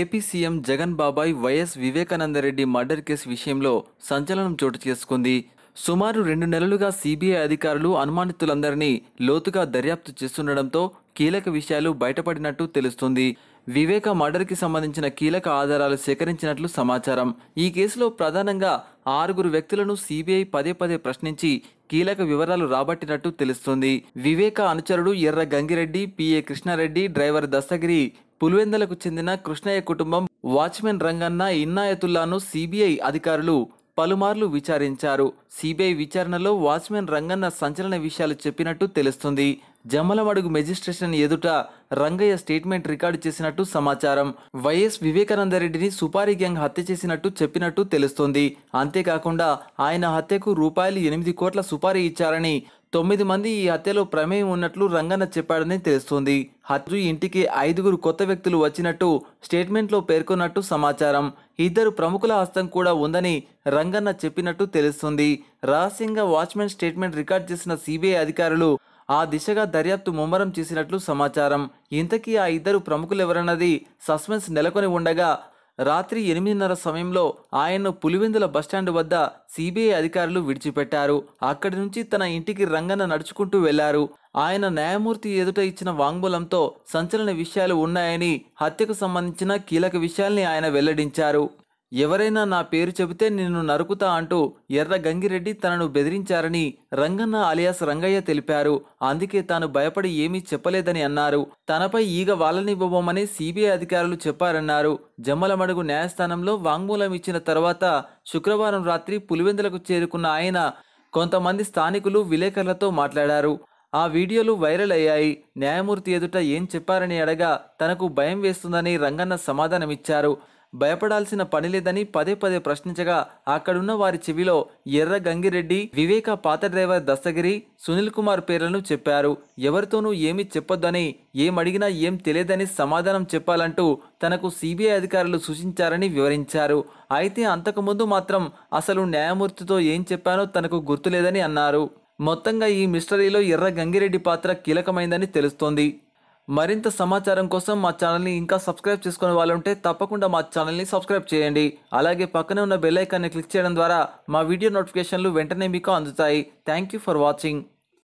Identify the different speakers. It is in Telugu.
Speaker 1: ఏపీ సీఎం జగన్ బాబాయ్ వైఎస్ వివేకానందరెడ్డి మర్డర్ కేసు విషయంలో సంచలనం చోటు చేసుకుంది సుమారు రెండు నెలలుగా సీబీఐ అధికారులు అనుమానితులందరినీ లోతుగా దర్యాప్తు చేస్తుండడంతో కీలక విషయాలు బయటపడినట్టు తెలుస్తుంది వివేక మర్డర్కి సంబంధించిన కీలక ఆధారాలు సేకరించినట్లు సమాచారం ఈ కేసులో ప్రధానంగా ఆరుగురు వ్యక్తులను సీబీఐ పదే పదే ప్రశ్నించి కీలక వివరాలు రాబట్టినట్టు తెలుస్తుంది వివేక అనుచరుడు ఎర్ర గంగిరెడ్డి పిఏ కృష్ణారెడ్డి డ్రైవర్ దస్తగిరి పులివెందలకు చెందిన కృష్ణయ్య కుటుంబం వాచ్మెన్ రంగన్న ఇన్నాయతుల్లాను సిబిఐ అధికారులు పలుమార్లు విచారించారు సిబిఐ విచారణలో వాచ్మెన్ రంగన్న సంచలన విషయాలు చెప్పినట్టు తెలుస్తుంది జమ్మలమడుగు మెజిస్ట్రేషన్ ఎదుట రంగయ్య స్టేట్మెంట్ రికార్డు చేసినట్టు సమాచారం వైఎస్ వివేకానందరెడ్డిని సుపారీ గ్యాంగ్ హత్య చేసినట్టు చెప్పినట్టు తెలుస్తోంది అంతేకాకుండా ఆయన హత్యకు రూపాయలు ఎనిమిది కోట్ల సుపారీ ఇచ్చారని తొమ్మిది మంది ఈ హత్యలో ప్రమేయం ఉన్నట్లు రంగన్న చెప్పాడని తెలుస్తోంది హత్య ఇంటికి ఐదుగురు కొత్త వ్యక్తులు వచ్చినట్టు స్టేట్మెంట్లో పేర్కొన్నట్టు సమాచారం ఇద్దరు ప్రముఖుల హస్తం కూడా ఉందని రంగన్న చెప్పినట్టు తెలుస్తుంది రహస్యంగా వాచ్మెన్ స్టేట్మెంట్ రికార్డ్ చేసిన సిబిఐ అధికారులు ఆ దిశగా దర్యాప్తు ముమ్మరం చేసినట్లు సమాచారం ఇంతకీ ఆ ఇద్దరు ప్రముఖులెవరన్నది సస్పెన్స్ నెలకొని ఉండగా రాత్రి ఎనిమిదిన్నర సమయంలో ఆయన్ను పులివెందుల బస్టాండ్ వద్ద సిబిఐ అధికారులు విడిచిపెట్టారు అక్కడి నుంచి తన ఇంటికి రంగన నడుచుకుంటూ వెళ్లారు ఆయన న్యాయమూర్తి ఎదుట ఇచ్చిన వాంగ్మూలంతో సంచలన విషయాలు ఉన్నాయని హత్యకు సంబంధించిన కీలక విషయాల్ని ఆయన వెల్లడించారు ఎవరైనా నా పేరు చెబితే నిన్ను నరుకుతా అంటూ ఎర్ర గంగిరెడ్డి తనను బెదిరించారని రంగన్న అలియాస్ రంగయ్య తెలిపారు అందుకే తాను భయపడి ఏమీ చెప్పలేదని అన్నారు తనపై ఈగ వాళ్ళనివ్వబోమని సిబిఐ అధికారులు చెప్పారన్నారు జమ్మలమడుగు న్యాయస్థానంలో వాంగ్మూలం ఇచ్చిన తర్వాత శుక్రవారం రాత్రి పులివెందులకు చేరుకున్న ఆయన కొంతమంది స్థానికులు విలేకరులతో మాట్లాడారు ఆ వీడియోలు వైరల్ అయ్యాయి న్యాయమూర్తి ఎదుట ఏం చెప్పారని అడగా తనకు భయం వేస్తుందని రంగన్న సమాధానమిచ్చారు భయపడాల్సిన పని లేదని పదే పదే ప్రశ్నించగా అక్కడున్న వారి చెవిలో ఎర్ర గంగిరెడ్డి వివేక పాత డ్రైవర్ దస్తగిరి సునీల్ కుమార్ పేర్లను చెప్పారు ఎవరితోనూ ఏమి చెప్పొద్దని ఏమడిగినా ఏం తెలియదని సమాధానం చెప్పాలంటూ తనకు సిబిఐ అధికారులు సూచించారని వివరించారు అయితే అంతకుముందు మాత్రం అసలు న్యాయమూర్తితో ఏం చెప్పానో తనకు గుర్తులేదని అన్నారు మొత్తంగా ఈ మిస్టరీలో ఎర్ర గంగిరెడ్డి పాత్ర కీలకమైందని తెలుస్తోంది మరింత సమాచారం కోసం మా ఛానల్ని ఇంకా సబ్స్క్రైబ్ చేసుకునే వాళ్ళు ఉంటే తప్పకుండా మా ఛానల్ని సబ్స్క్రైబ్ చేయండి అలాగే పక్కనే ఉన్న బెల్ ఐకాన్ని క్లిక్ చేయడం ద్వారా మా వీడియో నోటిఫికేషన్లు వెంటనే మీకు అందుతాయి థ్యాంక్ యూ ఫర్ వాచింగ్